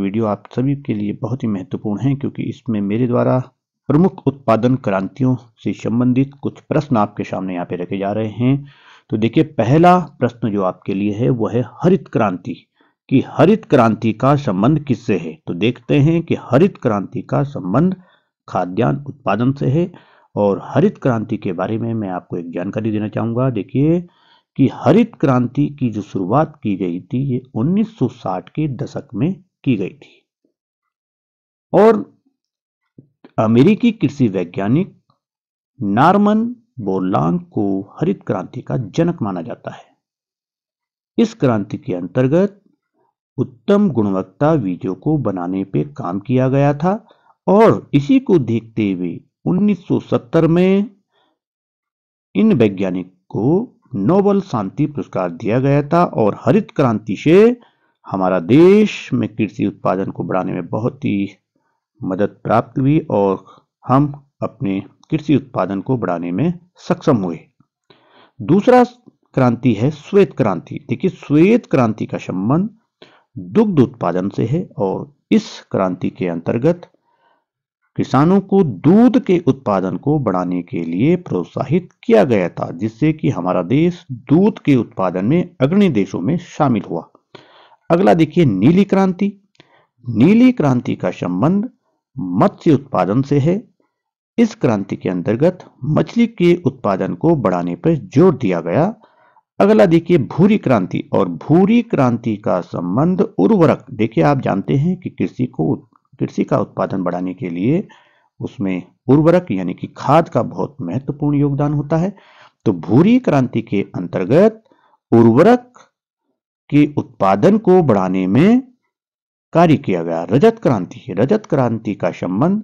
video आप सभी के लिए बहुत ही महत्वपूर्ण है क्योंकि इसमें मेरे द्वारा प्रमुख उत्पादन क्रांतियों से संबंधित कुछ प्रश्न आपके सामने यहाँ पे रखे जा रहे हैं तो देखिए पहला प्रश्न जो आपके लिए है वह है हरित क्रांति कि हरित क्रांति का संबंध किससे है तो देखते हैं कि हरित क्रांति का संबंध खाद्यान्न उत्पादन से है और हरित क्रांति के बारे में मैं आपको एक जानकारी देना चाहूंगा देखिए कि हरित क्रांति की जो शुरुआत की गई थी ये 1960 के दशक में की गई थी और अमेरिकी कृषि वैज्ञानिक नार्मन बोरलांग को हरित क्रांति का जनक माना जाता है इस क्रांति के अंतर्गत उत्तम गुणवत्ता बीजों को बनाने पर काम किया गया था और इसी को देखते हुए 1970 में इन वैज्ञानिक को नोबल शांति पुरस्कार दिया गया था और हरित क्रांति से हमारा देश में कृषि उत्पादन को बढ़ाने में बहुत ही मदद प्राप्त हुई और हम अपने कृषि उत्पादन को बढ़ाने में सक्षम हुए दूसरा क्रांति है श्वेत क्रांति देखिए श्वेत क्रांति का संबंध दुग्ध उत्पादन से है और इस क्रांति के अंतर्गत किसानों को दूध के उत्पादन को बढ़ाने के लिए प्रोत्साहित किया गया था जिससे कि हमारा देश दूध के उत्पादन में अग्रणी देशों में शामिल हुआ अगला देखिए नीली क्रांति नीली क्रांति का संबंध मत्स्य उत्पादन से है इस क्रांति के अंतर्गत मछली के उत्पादन को बढ़ाने पर जोर दिया गया अगला देखिए भूरी क्रांति और भूरी क्रांति का संबंध उर्वरक देखिए आप जानते हैं कि कृषि को कृषि का उत्पादन बढ़ाने के लिए उसमें उर्वरक यानी कि खाद का बहुत महत्वपूर्ण योगदान होता है तो भूरी क्रांति के अंतर्गत उर्वरक के उत्पादन को बढ़ाने में कार्य किया गया रजत क्रांति रजत क्रांति का संबंध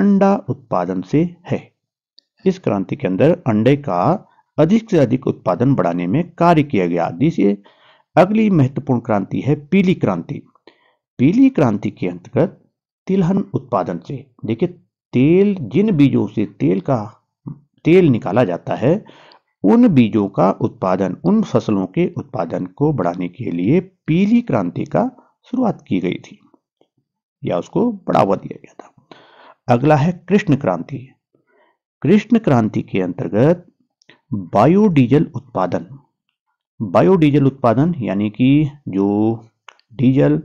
अंडा उत्पादन से है इस क्रांति के अंदर अंडे का अधिक से अधिक उत्पादन बढ़ाने में कार्य किया गया जिसे अगली महत्वपूर्ण क्रांति है पीली क्रांति पीली क्रांति के अंतर्गत तिलहन उत्पादन से देखिए तेल जिन बीजों से तेल का तेल निकाला जाता है उन बीजों का उत्पादन उन फसलों के उत्पादन को बढ़ाने के लिए पीली क्रांति का शुरुआत की गई थी या उसको बढ़ावा दिया गया था अगला है कृष्ण क्रांति कृष्ण क्रांति के अंतर्गत बायोडीजल उत्पादन बायोडीजल उत्पादन यानी कि जो डीजल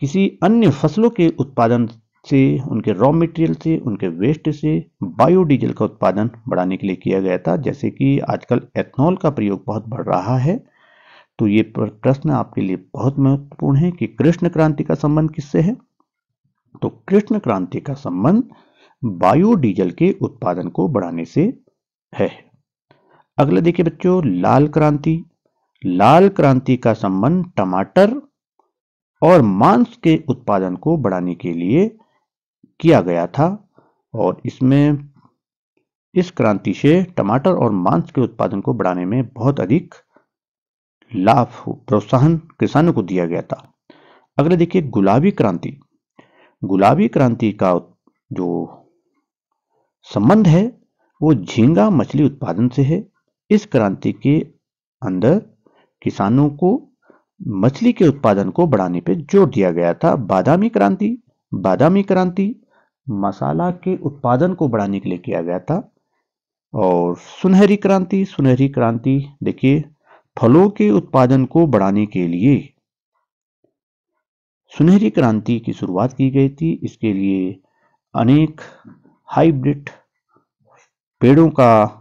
किसी अन्य फसलों के उत्पादन से उनके रॉ मटेरियल से उनके वेस्ट से बायोडीजल का उत्पादन बढ़ाने के लिए किया गया था जैसे कि आजकल एथनॉल का प्रयोग बहुत बढ़ रहा है तो ये प्रश्न आपके लिए बहुत महत्वपूर्ण है कि कृष्ण क्रांति का संबंध किससे है तो कृष्ण क्रांति का संबंध बायोडीजल के उत्पादन को बढ़ाने से है अगला देखिए बच्चों लाल क्रांति लाल क्रांति का संबंध टमाटर और मांस के उत्पादन को बढ़ाने के लिए किया गया था और इसमें इस क्रांति से टमाटर और मांस के उत्पादन को बढ़ाने में बहुत अधिक लाभ प्रोत्साहन किसानों को दिया गया था अगले देखिए गुलाबी क्रांति गुलाबी क्रांति का जो संबंध है वो झींगा मछली उत्पादन से है इस क्रांति के अंदर किसानों को मछली के उत्पादन को बढ़ाने पर जोर दिया गया था बादामी क्रांति बादामी क्रांति मसाला के उत्पादन को बढ़ाने के लिए किया गया था और सुनहरी क्रांति सुनहरी क्रांति देखिए फलों के उत्पादन को बढ़ाने के लिए सुनहरी क्रांति की शुरुआत की गई थी इसके लिए अनेक हाइब्रिड पेड़ों का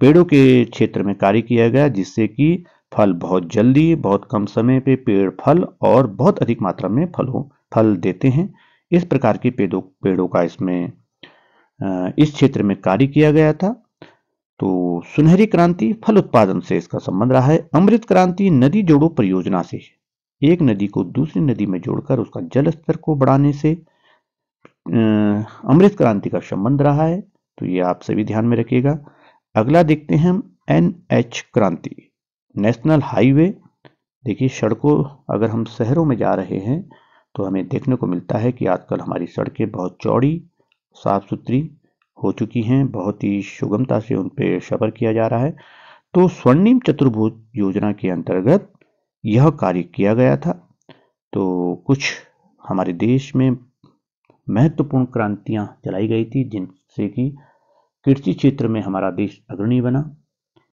पेड़ों के क्षेत्र में कार्य किया गया जिससे कि फल बहुत जल्दी बहुत कम समय पे पेड़ फल और बहुत अधिक मात्रा में फलों फल देते हैं इस प्रकार के पेड़ों पेड़ों का इसमें इस क्षेत्र में कार्य किया गया था तो सुनहरी क्रांति फल उत्पादन से इसका संबंध रहा है अमृत क्रांति नदी जोड़ो परियोजना से एक नदी को दूसरी नदी में जोड़कर उसका जल स्तर को बढ़ाने से अमृत क्रांति का संबंध रहा है तो ये आप सभी ध्यान में रखिएगा अगला देखते हैं हम एन एच क्रांति नेशनल हाईवे देखिए सड़कों अगर हम शहरों में जा रहे हैं तो हमें देखने को मिलता है कि आजकल हमारी सड़कें बहुत चौड़ी साफ़ सुथरी हो चुकी हैं बहुत ही सुगमता से उन पर शबर किया जा रहा है तो स्वर्णिम चतुर्भुज योजना के अंतर्गत यह कार्य किया गया था तो कुछ हमारे देश में महत्वपूर्ण क्रांतियां चलाई गई थी जिनसे कि कृषि क्षेत्र में हमारा देश अग्रणी बना